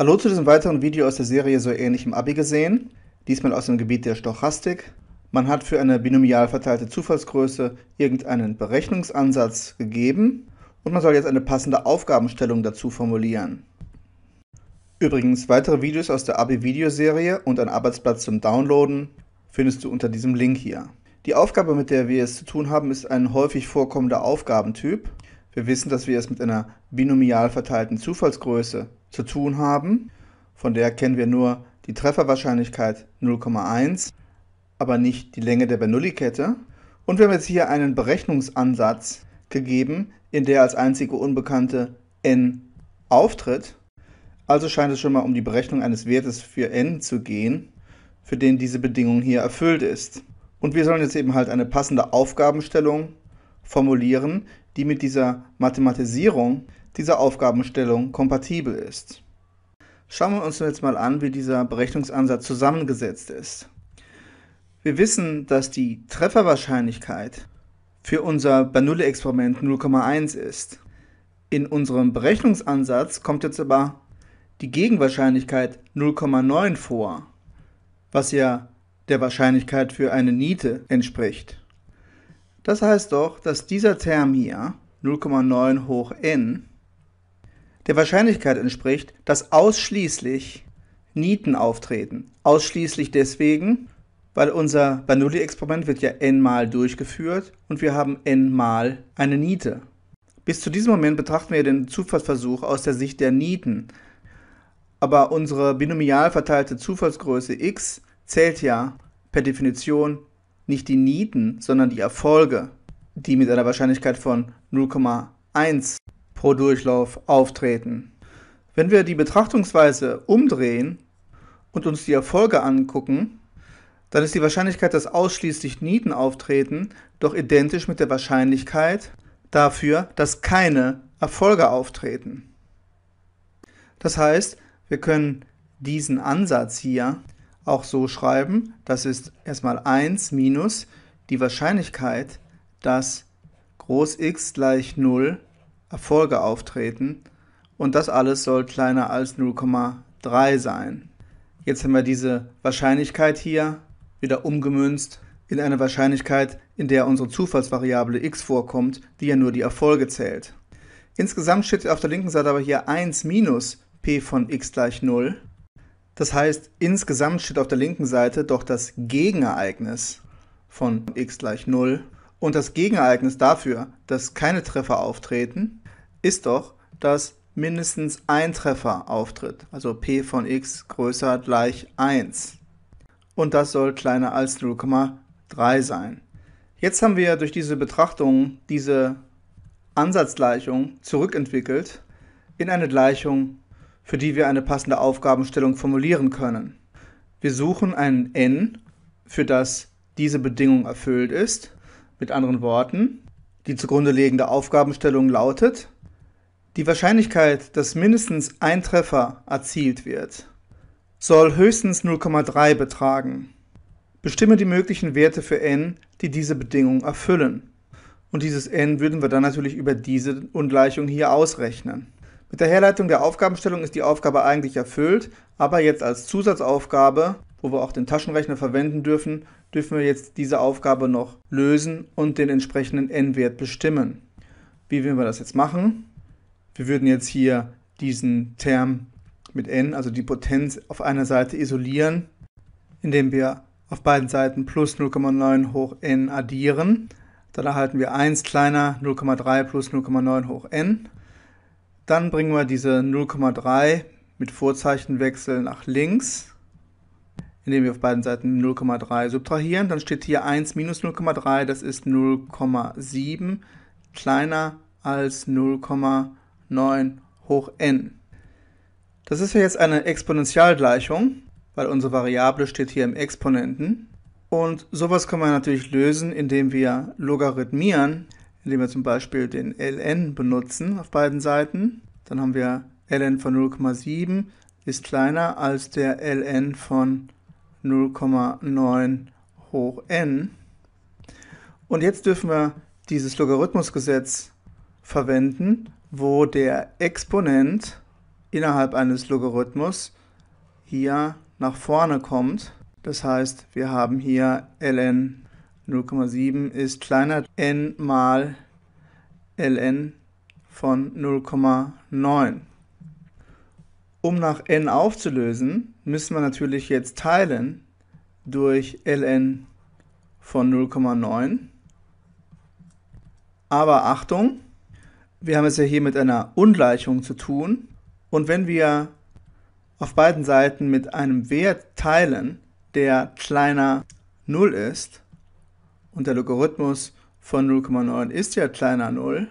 Hallo zu diesem weiteren Video aus der Serie So ähnlich im Abi gesehen, diesmal aus dem Gebiet der Stochastik. Man hat für eine binomial verteilte Zufallsgröße irgendeinen Berechnungsansatz gegeben und man soll jetzt eine passende Aufgabenstellung dazu formulieren. Übrigens, weitere Videos aus der Abi-Videoserie und ein Arbeitsblatt zum Downloaden findest du unter diesem Link hier. Die Aufgabe, mit der wir es zu tun haben, ist ein häufig vorkommender Aufgabentyp. Wir wissen, dass wir es mit einer binomial verteilten Zufallsgröße zu tun haben. Von der kennen wir nur die Trefferwahrscheinlichkeit 0,1, aber nicht die Länge der Bernoulli-Kette. Und wir haben jetzt hier einen Berechnungsansatz gegeben, in der als einzige Unbekannte n auftritt. Also scheint es schon mal um die Berechnung eines Wertes für n zu gehen, für den diese Bedingung hier erfüllt ist. Und wir sollen jetzt eben halt eine passende Aufgabenstellung formulieren, die mit dieser Mathematisierung dieser Aufgabenstellung kompatibel ist. Schauen wir uns jetzt mal an, wie dieser Berechnungsansatz zusammengesetzt ist. Wir wissen, dass die Trefferwahrscheinlichkeit für unser Bernoulli-Experiment 0,1 ist. In unserem Berechnungsansatz kommt jetzt aber die Gegenwahrscheinlichkeit 0,9 vor, was ja der Wahrscheinlichkeit für eine Niete entspricht. Das heißt doch, dass dieser Term hier 0,9 hoch n der Wahrscheinlichkeit entspricht, dass ausschließlich Nieten auftreten. Ausschließlich deswegen, weil unser Bernoulli-Experiment wird ja n mal durchgeführt und wir haben n mal eine Niete. Bis zu diesem Moment betrachten wir den Zufallsversuch aus der Sicht der Nieten. Aber unsere binomial verteilte Zufallsgröße x zählt ja per Definition nicht die Nieten, sondern die Erfolge, die mit einer Wahrscheinlichkeit von 0,1 pro Durchlauf auftreten. Wenn wir die Betrachtungsweise umdrehen und uns die Erfolge angucken, dann ist die Wahrscheinlichkeit, dass ausschließlich Nieten auftreten, doch identisch mit der Wahrscheinlichkeit dafür, dass keine Erfolge auftreten. Das heißt, wir können diesen Ansatz hier auch so schreiben, das ist erstmal 1 minus die Wahrscheinlichkeit, dass groß x gleich 0 Erfolge auftreten. Und das alles soll kleiner als 0,3 sein. Jetzt haben wir diese Wahrscheinlichkeit hier wieder umgemünzt in eine Wahrscheinlichkeit, in der unsere Zufallsvariable x vorkommt, die ja nur die Erfolge zählt. Insgesamt steht auf der linken Seite aber hier 1 minus p von x gleich 0. Das heißt, insgesamt steht auf der linken Seite doch das Gegenereignis von x gleich 0 und das Gegenereignis dafür, dass keine Treffer auftreten, ist doch, dass mindestens ein Treffer auftritt. Also p von x größer gleich 1. Und das soll kleiner als 0,3 sein. Jetzt haben wir durch diese Betrachtung diese Ansatzgleichung zurückentwickelt in eine Gleichung, für die wir eine passende Aufgabenstellung formulieren können. Wir suchen ein n, für das diese Bedingung erfüllt ist. Mit anderen Worten, die zugrunde liegende Aufgabenstellung lautet, die Wahrscheinlichkeit, dass mindestens ein Treffer erzielt wird, soll höchstens 0,3 betragen. Bestimme die möglichen Werte für n, die diese Bedingung erfüllen. Und dieses n würden wir dann natürlich über diese Ungleichung hier ausrechnen. Mit der Herleitung der Aufgabenstellung ist die Aufgabe eigentlich erfüllt, aber jetzt als Zusatzaufgabe, wo wir auch den Taschenrechner verwenden dürfen, dürfen wir jetzt diese Aufgabe noch lösen und den entsprechenden n-Wert bestimmen. Wie werden wir das jetzt machen? wir würden jetzt hier diesen Term mit n, also die Potenz auf einer Seite isolieren, indem wir auf beiden Seiten plus 0,9 hoch n addieren. Dann erhalten wir 1 kleiner 0,3 plus 0,9 hoch n. Dann bringen wir diese 0,3 mit Vorzeichenwechsel nach links, indem wir auf beiden Seiten 0,3 subtrahieren. Dann steht hier 1 minus 0,3, das ist 0,7 kleiner als 0,3. 9 hoch n. Das ist ja jetzt eine Exponentialgleichung, weil unsere Variable steht hier im Exponenten. Und sowas können wir natürlich lösen, indem wir logarithmieren, indem wir zum Beispiel den ln benutzen auf beiden Seiten. Dann haben wir ln von 0,7 ist kleiner als der ln von 0,9 hoch n. Und jetzt dürfen wir dieses Logarithmusgesetz verwenden, wo der Exponent innerhalb eines Logarithmus hier nach vorne kommt. Das heißt, wir haben hier ln 0,7 ist kleiner n mal ln von 0,9. Um nach n aufzulösen, müssen wir natürlich jetzt teilen durch ln von 0,9. Aber Achtung, wir haben es ja hier mit einer Ungleichung zu tun. Und wenn wir auf beiden Seiten mit einem Wert teilen, der kleiner 0 ist, und der Logarithmus von 0,9 ist ja kleiner 0,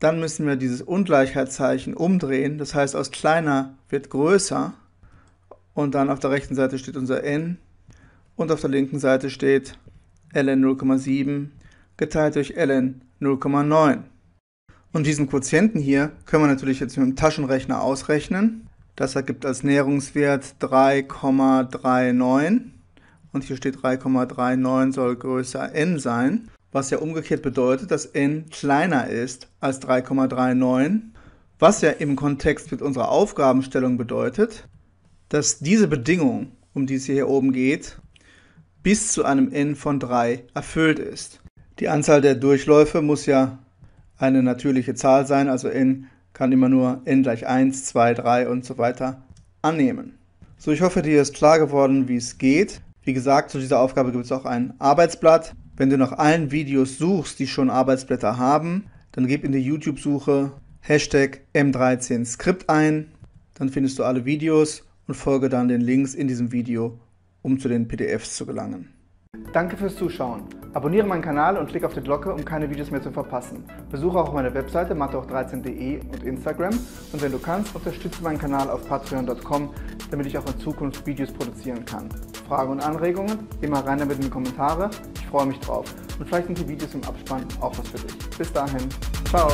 dann müssen wir dieses Ungleichheitszeichen umdrehen. Das heißt, aus kleiner wird größer und dann auf der rechten Seite steht unser n und auf der linken Seite steht ln 0,7 geteilt durch ln 0,9. Und diesen Quotienten hier können wir natürlich jetzt mit dem Taschenrechner ausrechnen. Das ergibt als Näherungswert 3,39 und hier steht 3,39 soll größer n sein, was ja umgekehrt bedeutet, dass n kleiner ist als 3,39, was ja im Kontext mit unserer Aufgabenstellung bedeutet, dass diese Bedingung, um die es hier oben geht, bis zu einem n von 3 erfüllt ist. Die Anzahl der Durchläufe muss ja eine natürliche Zahl sein, also n kann immer nur n gleich 1, 2, 3 und so weiter annehmen. So, ich hoffe, dir ist klar geworden, wie es geht. Wie gesagt, zu dieser Aufgabe gibt es auch ein Arbeitsblatt. Wenn du nach allen Videos suchst, die schon Arbeitsblätter haben, dann gib in die YouTube-Suche Hashtag M13Skript ein. Dann findest du alle Videos und folge dann den Links in diesem Video, um zu den PDFs zu gelangen. Danke fürs Zuschauen. Abonniere meinen Kanal und klick auf die Glocke, um keine Videos mehr zu verpassen. Besuche auch meine Webseite mathehoch13.de und Instagram und wenn du kannst, unterstütze meinen Kanal auf patreon.com, damit ich auch in Zukunft Videos produzieren kann. Fragen und Anregungen? Immer rein damit in die Kommentare. Ich freue mich drauf. Und vielleicht sind die Videos im Abspann auch was für dich. Bis dahin. Ciao.